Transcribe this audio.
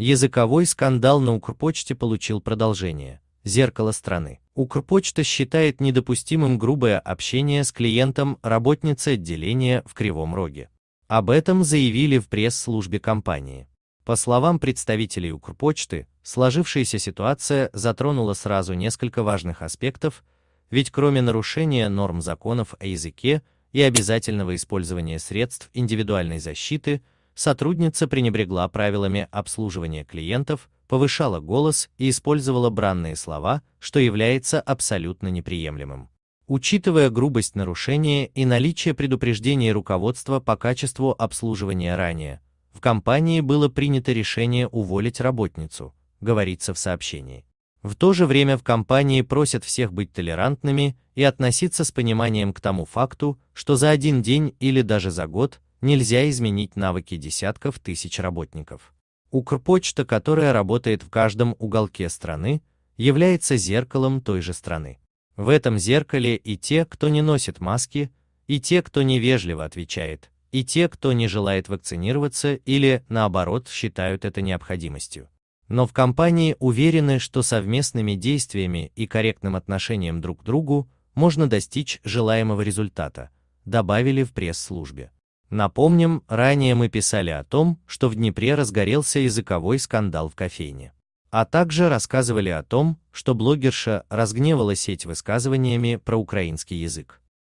Языковой скандал на Укрпочте получил продолжение. Зеркало страны. Укрпочта считает недопустимым грубое общение с клиентом работницы отделения в Кривом Роге. Об этом заявили в пресс-службе компании. По словам представителей Укрпочты, сложившаяся ситуация затронула сразу несколько важных аспектов, ведь кроме нарушения норм законов о языке и обязательного использования средств индивидуальной защиты, сотрудница пренебрегла правилами обслуживания клиентов, повышала голос и использовала бранные слова, что является абсолютно неприемлемым. Учитывая грубость нарушения и наличие предупреждений руководства по качеству обслуживания ранее, в компании было принято решение уволить работницу, говорится в сообщении. В то же время в компании просят всех быть толерантными и относиться с пониманием к тому факту, что за один день или даже за год нельзя изменить навыки десятков тысяч работников. Укрпочта, которая работает в каждом уголке страны, является зеркалом той же страны. В этом зеркале и те, кто не носит маски, и те, кто невежливо отвечает, и те, кто не желает вакцинироваться или, наоборот, считают это необходимостью. Но в компании уверены, что совместными действиями и корректным отношением друг к другу можно достичь желаемого результата, добавили в пресс-службе. Напомним, ранее мы писали о том, что в Днепре разгорелся языковой скандал в кофейне. А также рассказывали о том, что блогерша разгневала сеть высказываниями про украинский язык.